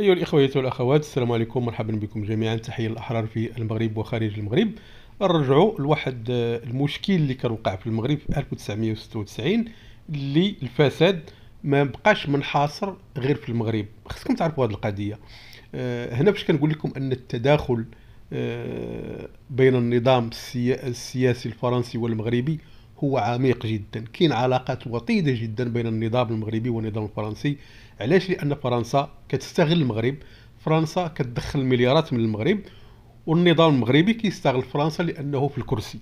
أيها الإخوة والأخوات السلام عليكم مرحبا بكم جميعا تحية الأحرار في المغرب وخارج المغرب نرجعوا لواحد المشكل اللي كان وقع في المغرب في 1996 اللي الفساد ما بقاش منحاصر غير في المغرب خصكم تعرفوا هذه القضية آه، هنا باش كنقول لكم أن التداخل آه، بين النظام السياسي الفرنسي والمغربي هو عميق جدا كاين علاقات وطيدة جدا بين النظام المغربي والنظام الفرنسي علاش لان فرنسا كتستغل المغرب فرنسا كتدخل مليارات من المغرب والنظام المغربي كيستغل فرنسا لانه في الكرسي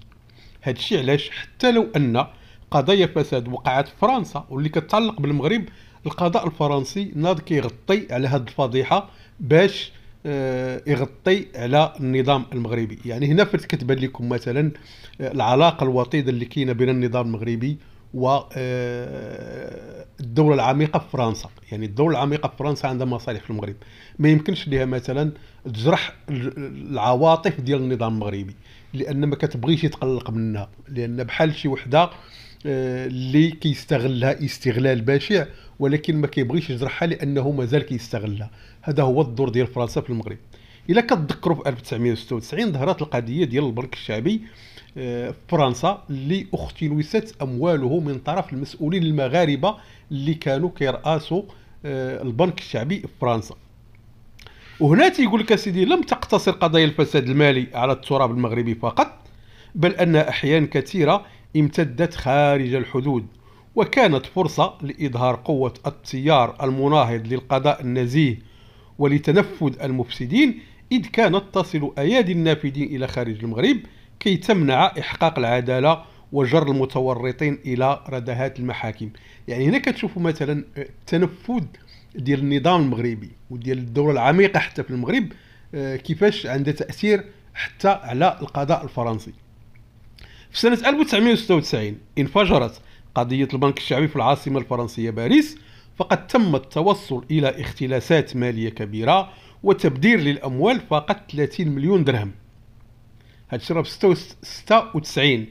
هادشي علاش حتى لو ان قضايا فساد وقعت في فرنسا واللي كتعلق بالمغرب القضاء الفرنسي ناض كيغطي على هاد الفضيحه باش آه، يغطي على النظام المغربي يعني هنا فين كتبان لكم مثلا آه، العلاقه الوطيده اللي كاينه بين النظام المغربي والدوله آه، العميقه في فرنسا يعني الدوله العميقه في فرنسا عندها مصالح في المغرب ما يمكنش ليها مثلا تجرح العواطف ديال النظام المغربي لان ما كتبغيش يتقلق منها لان بحال شي وحده آه، اللي كيستغلها استغلال بشع ولكن ما كيبغيش يجرحها لانه مازال كيستغلها هذا هو الدور ديال فرنسا في المغرب الا كتذكروا في 1996 ظهرت القضيه ديال البرك الشعبي فرنسا اللي اختلست امواله من طرف المسؤولين المغاربه اللي كانوا كيراسوا آه، البنك الشعبي في فرنسا وهنا تيقول لك سيدي لم تقتصر قضايا الفساد المالي على التراب المغربي فقط بل ان احيان كثيره امتدت خارج الحدود وكانت فرصه لاظهار قوه التيار المناهض للقضاء النزيه ولتنفذ المفسدين اذ كانت تصل ايادي النافذين الى خارج المغرب كي تمنع إحقاق العدالة وجر المتورطين إلى ردهات المحاكم يعني هنا كتشوفوا مثلا التنفذ ديال النظام المغربي وديال الدولة العميقه حتى في المغرب آه، كيفاش عندها تاثير حتى على القضاء الفرنسي في سنه 1996 انفجرت قضيه البنك الشعبي في العاصمه الفرنسيه باريس فقد تم التوصل الى اختلاسات ماليه كبيره وتبدير للاموال فقط 30 مليون درهم هاد الشيء ب 96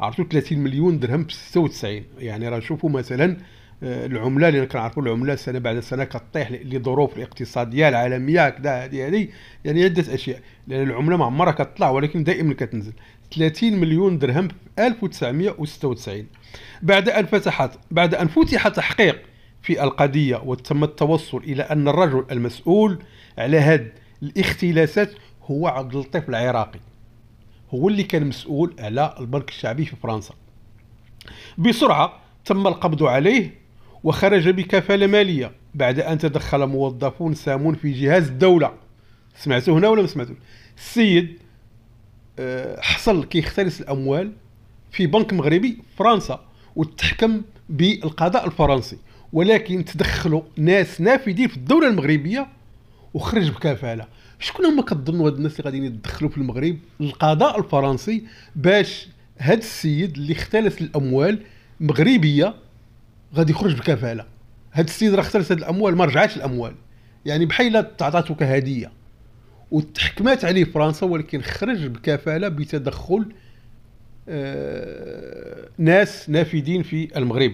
عرفتوا 30 مليون درهم ب 96 يعني راه شوفوا مثلا آه، العمله اللي كنعرفوا العمله سنه بعد سنه كطيح لظروف الاقتصاديه العالميه كذا هذه هذه يعني عده اشياء لان العمله ما عمرها كطلع ولكن دائما كتنزل 30 مليون درهم في 1996 بعد ان فتحت بعد ان فتح تحقيق في القضيه وتم التوصل الى ان الرجل المسؤول على هذه الاختلاسات هو عبد اللطيف العراقي هو اللي كان مسؤول على البنك الشعبي في فرنسا بسرعة تم القبض عليه وخرج بكفالة مالية بعد أن تدخل موظفون سامون في جهاز الدولة سمعتوا هنا ولا ما سمعتوا السيد آه، حصل كيختلس الأموال في بنك مغربي فرنسا وتحكم بالقضاء الفرنسي ولكن تدخلوا ناس نافذين في الدولة المغربية وخرج بكفاله شكون هما كتظنوا هاد الناس اللي غاديين يتدخلوا في المغرب القضاء الفرنسي باش هاد السيد اللي اختلس الاموال مغربيه غادي يخرج بكفاله هاد السيد راه اختلس هاد الاموال ما رجعاتش الاموال يعني بحال تعطاتو كهديه وتحكمات عليه فرنسا ولكن خرج بكفاله بتدخل آه ناس نافذين في المغرب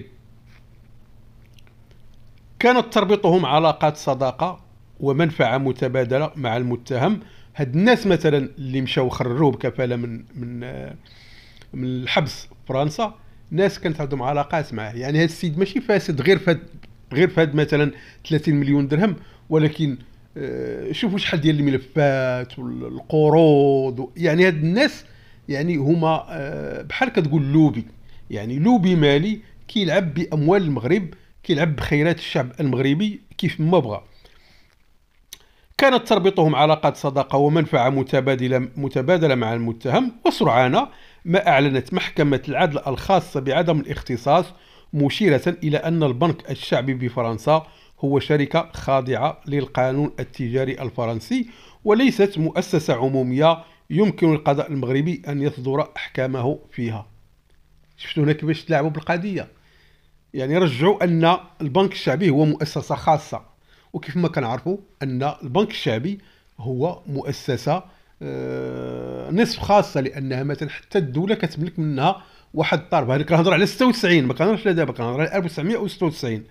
كانت تربطهم علاقات صداقه ومنفعه متبادله مع المتهم هاد الناس مثلا اللي مشاو خرجوه بكفاله من من من الحبس في فرنسا ناس كانت عندهم علاقات معاه يعني هاد السيد ماشي فاسد غير فهاد غير فهاد مثلا 30 مليون درهم ولكن آه، شوفوا شحال ديال الملفات والقروض يعني هاد الناس يعني هما آه، بحال كتقول لوبي يعني لوبي مالي كيلعب باموال المغرب كيلعب بخيرات الشعب المغربي كيف ما بغى كانت تربطهم علاقات صداقة ومنفعة متبادلة متبادلة مع المتهم وسرعان ما أعلنت محكمة العدل الخاصة بعدم الاختصاص مشيرة إلى أن البنك الشعبي بفرنسا هو شركة خاضعة للقانون التجاري الفرنسي وليست مؤسسة عمومية يمكن القضاء المغربي أن يصدر أحكامه فيها شفتوا هنا كيفاش تلعبوا بالقضية يعني رجعوا أن البنك الشعبي هو مؤسسة خاصة وكيف ما كنعرفوا ان البنك الشعبي هو مؤسسه آه، نصف خاصه لانها مثلا حتى الدوله كتملك منها واحد الطرف هذيك كنهضر على 96 ما كنهضرش على دابا كنهضر على 1996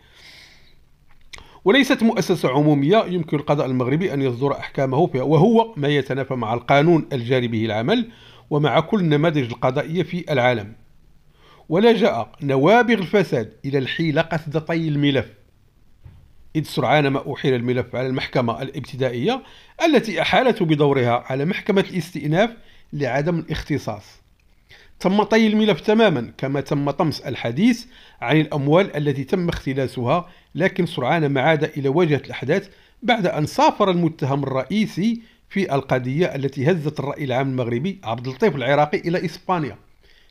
وليست مؤسسة عمومية يمكن القضاء المغربي أن يصدر أحكامه فيها وهو ما يتنافى مع القانون الجاري به العمل ومع كل النماذج القضائية في العالم ولجأ نوابغ الفساد إلى الحيلة قصد طي الملف إذ سرعان ما أحيل الملف على المحكمة الابتدائية التي أحالت بدورها على محكمة الاستئناف لعدم الاختصاص تم طي الملف تماما كما تم طمس الحديث عن الأموال التي تم اختلاسها لكن سرعان ما عاد إلى واجهة الأحداث بعد أن سافر المتهم الرئيسي في القضية التي هزت الرأي العام المغربي عبد اللطيف العراقي إلى إسبانيا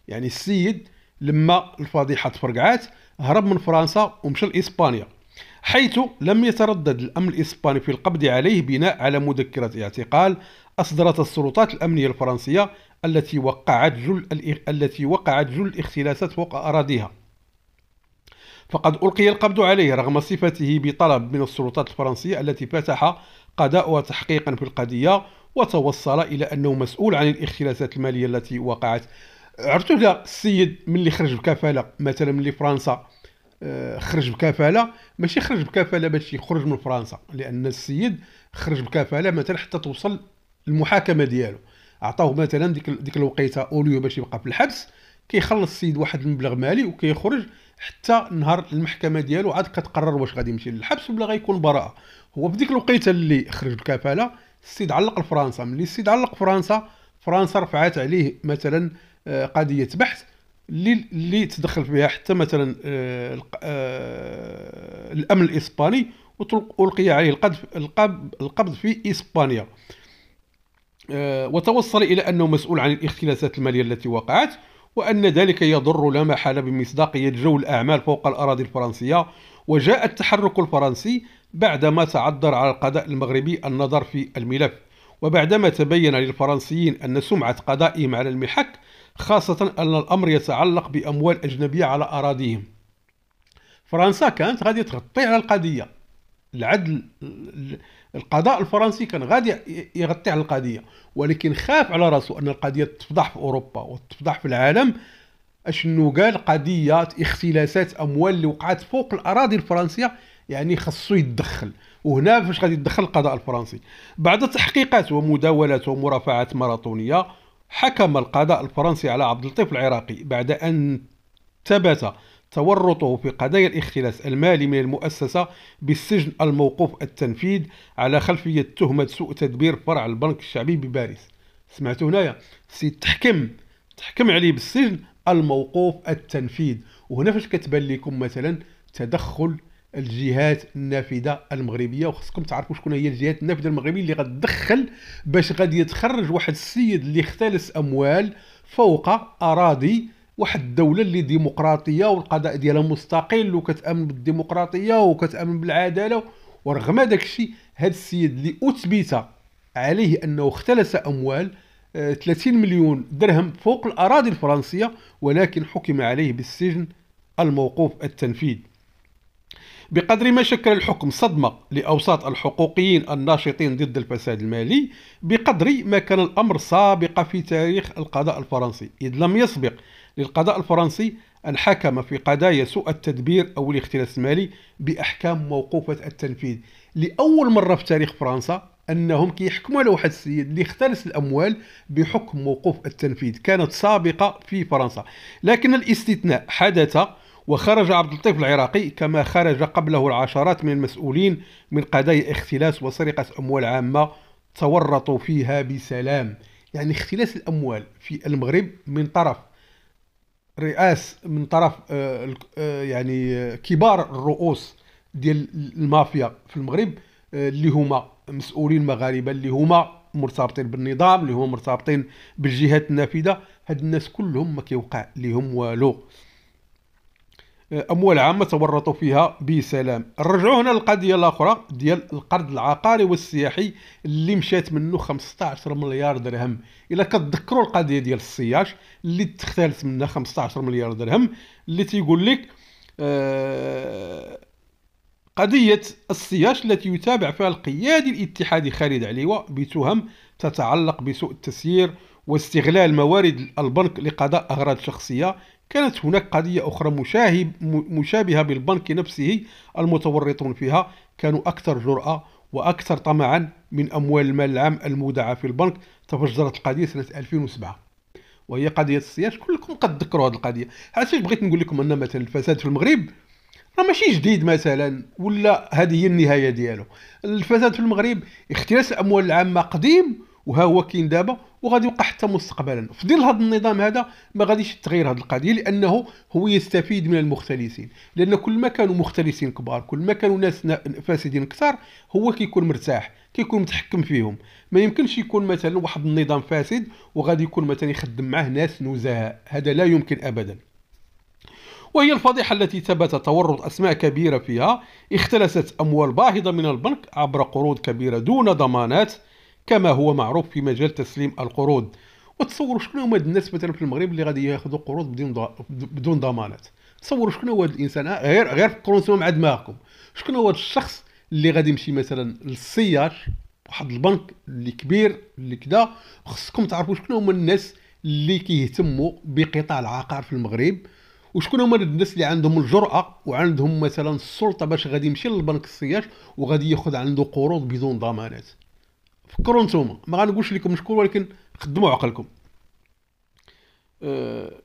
يعني السيد لما الفضيحة تفرقعات هرب من فرنسا ومشى لإسبانيا حيث لم يتردد الأمن الإسباني في القبض عليه بناء على مذكرة اعتقال أصدرت السلطات الأمنية الفرنسية التي وقعت جل التي وقعت جل الاختلاسات فوق أراضيها فقد ألقي القبض عليه رغم صفته بطلب من السلطات الفرنسية التي فتح قضاؤها تحقيقا في القضية وتوصل إلى أنه مسؤول عن الاختلاسات المالية التي وقعت عرفتوا السيد من اللي خرج بكفالة مثلا من فرنسا آه، خرج بكفاله ماشي خرج بكفاله باش يخرج من فرنسا لان السيد خرج بكفاله مثلا حتى توصل المحاكمه ديالو عطاوه مثلا ديك ديك الوقيته اوليو باش يبقى في الحبس كيخلص السيد واحد المبلغ مالي وكيخرج حتى نهار المحكمه ديالو عاد كتقرر واش غادي يمشي للحبس ولا غيكون براءه هو في ديك الوقيته اللي خرج بكفاله السيد علق لفرنسا ملي السيد علق فرنسا فرنسا رفعت عليه مثلا آه، قضيه بحث اللي اللي تدخل فيها حتى مثلا آه، آه، الامن الاسباني والقي عليه القبض القبض في اسبانيا آه، وتوصل الى انه مسؤول عن الاختلاسات الماليه التي وقعت وان ذلك يضر لا محاله بمصداقيه جو الاعمال فوق الاراضي الفرنسيه وجاء التحرك الفرنسي بعدما تعذر على القضاء المغربي النظر في الملف وبعدما تبين للفرنسيين ان سمعه قضائهم على المحك خاصة أن الأمر يتعلق بأموال أجنبية على أراضيهم فرنسا كانت غادي تغطي على القضية العدل القضاء الفرنسي كان غادي يغطي على القضية ولكن خاف على راسو أن القضية تفضح في أوروبا وتفضح في العالم اشنو قال قضية اختلاسات أموال اللي وقعت فوق الأراضي الفرنسية يعني خصو يتدخل وهنا فاش غادي يتدخل القضاء الفرنسي بعد تحقيقات ومداولات ومرافعات ماراثونيه حكم القضاء الفرنسي على عبد اللطيف العراقي بعد أن ثبت تورطه في قضايا الاختلاس المالي من المؤسسة بالسجن الموقوف التنفيذ على خلفية تهمة سوء تدبير فرع البنك الشعبي بباريس سمعتوا هنايا سي تحكم تحكم عليه بالسجن الموقوف التنفيذ وهنا فاش كتبان لكم مثلا تدخل الجهات النافذه المغربيه وخصكم تعرفوا شكون هي الجهات النافذه المغربيه اللي غتدخل باش غادي يتخرج واحد السيد اللي اختلس اموال فوق اراضي واحد الدوله اللي ديمقراطيه والقضاء ديالها مستقل وكتامن بالديمقراطيه وكتامن بالعداله ورغم هذاك الشيء هذا السيد اللي اثبت عليه انه اختلس اموال 30 آه، مليون درهم فوق الاراضي الفرنسيه ولكن حكم عليه بالسجن الموقوف التنفيذ بقدر ما شكل الحكم صدمة لأوساط الحقوقيين الناشطين ضد الفساد المالي بقدر ما كان الأمر سابق في تاريخ القضاء الفرنسي إذ لم يسبق للقضاء الفرنسي أن حكم في قضايا سوء التدبير أو الاختلاس المالي بأحكام موقوفة التنفيذ لأول مرة في تاريخ فرنسا انهم كيحكموا على واحد السيد اللي اختلس الاموال بحكم موقوف التنفيذ كانت سابقه في فرنسا لكن الاستثناء حدث وخرج عبد اللطيف العراقي كما خرج قبله العشرات من المسؤولين من قضايا اختلاس وسرقة أموال عامة تورطوا فيها بسلام يعني اختلاس الأموال في المغرب من طرف رئاس من طرف آه، آه، يعني كبار الرؤوس ديال المافيا في المغرب آه، اللي هما مسؤولين مغاربه اللي هما مرتبطين بالنظام اللي هما مرتبطين بالجهات النافذه هاد الناس كلهم ما كيوقع لهم والو اموال عامه تورطوا فيها بسلام نرجعوا هنا للقضيه الاخرى ديال القرض العقاري والسياحي اللي مشات منه 15 مليار درهم الا كتذكروا القضيه ديال السياج اللي تختلت منها 15 مليار درهم اللي تيقول لك آه، قضية السياش التي يتابع فيها القيادي الاتحادي خالد عليوة بتهم تتعلق بسوء التسيير واستغلال موارد البنك لقضاء أغراض شخصية كانت هناك قضية أخرى مشاهب مشابهة بالبنك نفسه المتورطون فيها كانوا أكثر جرأة وأكثر طمعا من أموال المال العام المودعة في البنك تفجرت القضية سنة 2007 وهي قضية السياج كلكم قد ذكروا هذه القضية علاش بغيت نقول لكم أن مثلا الفساد في المغرب راه ماشي جديد مثلا ولا هذه هي النهاية ديالو الفساد في المغرب اختلاس الأموال العامة قديم وها هو كاين دابا وغادي يوقع حتى مستقبلا في ظل هذا النظام هذا ما غاديش يتغير هذه القضيه لانه هو يستفيد من المختلسين لان كل ما كانوا مختلسين كبار كل ما كانوا ناس فاسدين كثار هو كيكون مرتاح كيكون متحكم فيهم ما يمكنش يكون مثلا واحد النظام فاسد وغادي يكون مثلا يخدم معه ناس نزهاء هذا لا يمكن ابدا وهي الفضيحة التي ثبت تورط أسماء كبيرة فيها اختلست أموال باهظة من البنك عبر قروض كبيرة دون ضمانات كما هو معروف في مجال تسليم القروض وتصوروا شكون هما الناس مثلا في المغرب اللي غادي ياخذوا قروض بدون بدون ضمانات تصوروا شكون هو هذا الانسان آه، غير غير فكروا مع دماغكم شكون هو هذا الشخص اللي غادي يمشي مثلا للسياج واحد البنك اللي كبير اللي كذا خصكم تعرفوا شكون هما الناس اللي كيهتموا بقطاع العقار في المغرب وشكون هما الناس اللي عندهم الجرأة وعندهم مثلا السلطة باش غادي يمشي للبنك السياج وغادي ياخذ عنده قروض بدون ضمانات فكروا نتوما ما غنقولش لكم شكون ولكن خدموا عقلكم أه،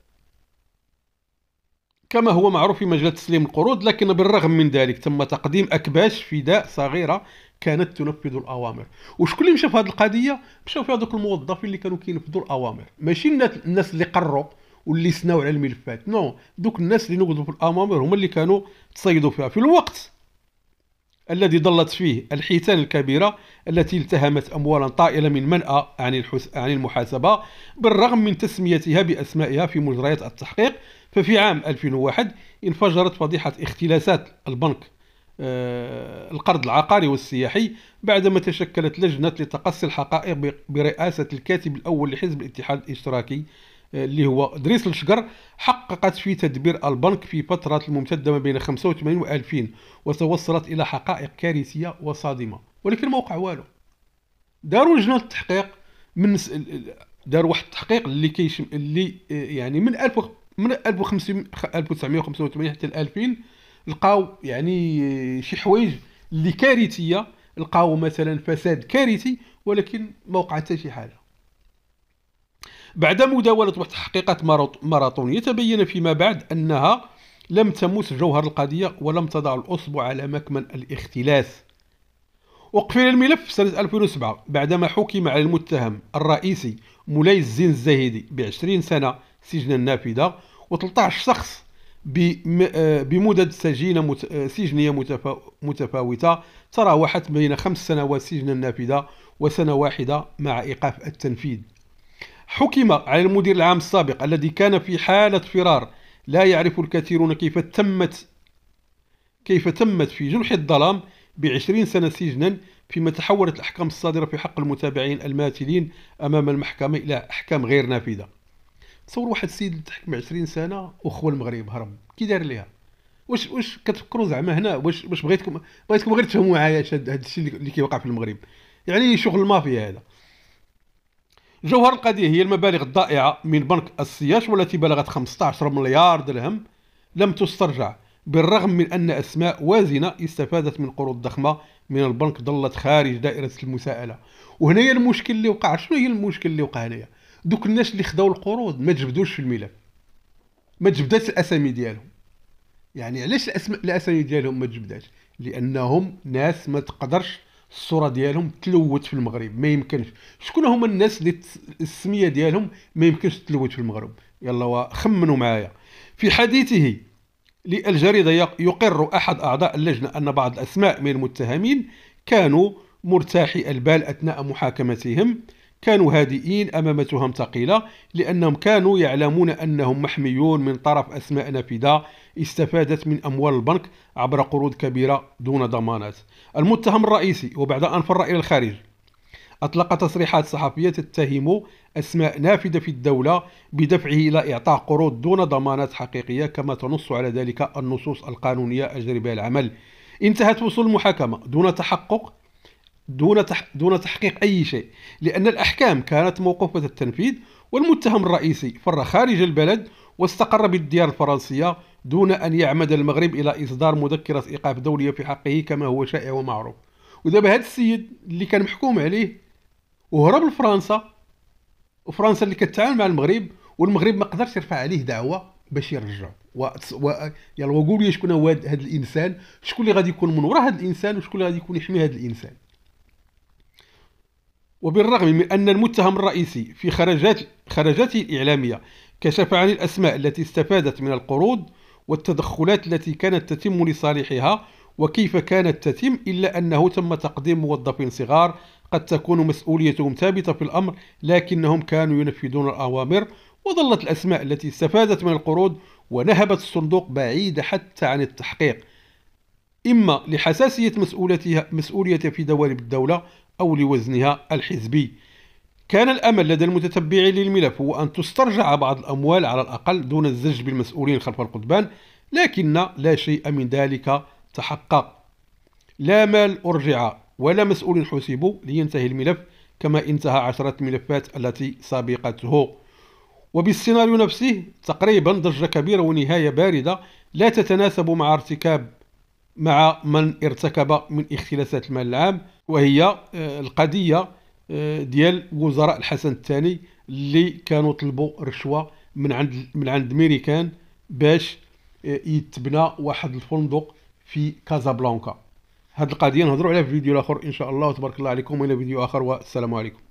كما هو معروف في مجال تسليم القروض لكن بالرغم من ذلك تم تقديم اكباش فداء صغيره كانت تنفذ الاوامر وشكون اللي مشى في هذه القضيه مشاو في هذوك الموظفين اللي كانوا كينفذوا الاوامر ماشي الناس اللي قروا واللي سناو على الملفات نو دوك الناس اللي نوضوا في الاوامر هما اللي كانوا تصيدوا فيها في الوقت الذي ضلت فيه الحيتان الكبيرة التي التهمت أموالا طائلة من منأى عن, عن المحاسبة بالرغم من تسميتها بأسمائها في مجريات التحقيق ففي عام 2001 انفجرت فضيحة اختلاسات البنك آه، القرض العقاري والسياحي بعدما تشكلت لجنة لتقصي الحقائق برئاسة الكاتب الأول لحزب الاتحاد الاشتراكي اللي هو دريس الشجر حققت في تدبير البنك في فترة ممتدة ما بين 85 و 2000 وتوصلت إلى حقائق كارثية وصادمة ولكن ما وقع والو داروا لجنة التحقيق من داروا واحد التحقيق اللي كيشم اللي آه، يعني من 1000 من 1985 حتى 2000 لقاو يعني آه، شي حوايج اللي كارثيه لقاو مثلا فساد كارثي ولكن ما وقع حتى شي حاجه بعد مداولة تحقيقات التحقيقات ماراطونية تبين فيما بعد أنها لم تمس جوهر القضية ولم تضع الأصبع على مكمن الاختلاس أقفل الملف سنة 2007 بعدما حكم على المتهم الرئيسي مولاي الزين الزاهدي ب 20 سنة سجنا نافذة و13 شخص بمدد سجينة آه، سجنية متفاوتة تراوحت بين خمس سنوات سجنا نافذة وسنة واحدة مع إيقاف التنفيذ حكم على المدير العام السابق الذي كان في حالة فرار لا يعرف الكثيرون كيف تمت كيف تمت في جنح الظلام بعشرين سنة سجنا فيما تحولت الأحكام الصادرة في حق المتابعين الماثلين أمام المحكمة إلى أحكام غير نافذة تصور واحد السيد تحكم عشرين سنة أخو المغرب هرب كي داير ليها واش واش كتفكروا زعما هنا واش واش بغيتكم بغيتكم غير تفهموا معايا هذا الشيء اللي كيوقع في المغرب يعني شغل المافيا هذا جوهر القضية هي المبالغ الضائعة من بنك السياش والتي بلغت 15 مليار درهم لم تسترجع بالرغم من أن أسماء وازنة استفادت من قروض ضخمة من البنك ظلت خارج دائرة المساءلة وهنايا المشكل اللي وقع شنو هي المشكل اللي وقع هنايا دوك الناس اللي خداو القروض ما تجبدوش في الملف ما تجبدات الأسامي ديالهم يعني علاش الأسماء الأسامي ديالهم ما تجبداتش لأنهم ناس ما تقدرش الصوره ديالهم تلوت في المغرب ما يمكنش شكون هما الناس اللي السميه ديالهم ما يمكنش تلوت في المغرب يلا خمنوا معايا في حديثه للجريده يقر احد اعضاء اللجنه ان بعض الاسماء من المتهمين كانوا مرتاحي البال اثناء محاكمتهم كانوا هادئين أمام تهم ثقيلة لأنهم كانوا يعلمون أنهم محميون من طرف أسماء نافذة استفادت من أموال البنك عبر قروض كبيرة دون ضمانات المتهم الرئيسي وبعد أن فر إلى الخارج أطلق تصريحات صحفية تتهم أسماء نافذة في الدولة بدفعه إلى إعطاء قروض دون ضمانات حقيقية كما تنص على ذلك النصوص القانونية أجربة العمل انتهت وصول المحاكمة دون تحقق دون دون تحقيق أي شيء لأن الأحكام كانت موقوفة التنفيذ والمتهم الرئيسي فر خارج البلد واستقر بالديار الفرنسية دون أن يعمد المغرب إلى إصدار مذكرة إيقاف دولية في حقه كما هو شائع ومعروف ودابا هذا السيد اللي كان محكوم عليه وهرب لفرنسا وفرنسا اللي كتعامل مع المغرب والمغرب ما قدرش يرفع عليه دعوه باش يرجع و... و... يلا وقولوا لي شكون هو هذا الانسان شكون اللي غادي يكون من وراء هذا الانسان وشكون اللي غادي يكون يحمي هذا الانسان وبالرغم من أن المتهم الرئيسي في خرجات خرجاته الإعلامية كشف عن الأسماء التي استفادت من القروض والتدخلات التي كانت تتم لصالحها وكيف كانت تتم إلا أنه تم تقديم موظفين صغار قد تكون مسؤوليتهم ثابتة في الأمر لكنهم كانوا ينفذون الأوامر وظلت الأسماء التي استفادت من القروض ونهبت الصندوق بعيدة حتى عن التحقيق إما لحساسية مسؤوليتها, مسؤوليتها في دوالب الدولة أو لوزنها الحزبي كان الأمل لدى المتتبعين للملف هو أن تسترجع بعض الأموال على الأقل دون الزج بالمسؤولين خلف القضبان لكن لا شيء من ذلك تحقق لا مال أرجع ولا مسؤول حسبوا لينتهي الملف كما انتهى عشرة الملفات التي سابقته وبالسيناريو نفسه تقريبا ضجة كبيرة ونهاية باردة لا تتناسب مع ارتكاب مع من ارتكب من اختلاسات المال العام وهي آه، القضيه آه، ديال وزراء الحسن الثاني اللي كانوا طلبوا رشوه من عند من عند ميريكان باش آه، يتبنى واحد الفندق في كازابلانكا هاد القضيه نهضروا عليها في فيديو اخر ان شاء الله وتبارك الله عليكم وإلى فيديو اخر والسلام عليكم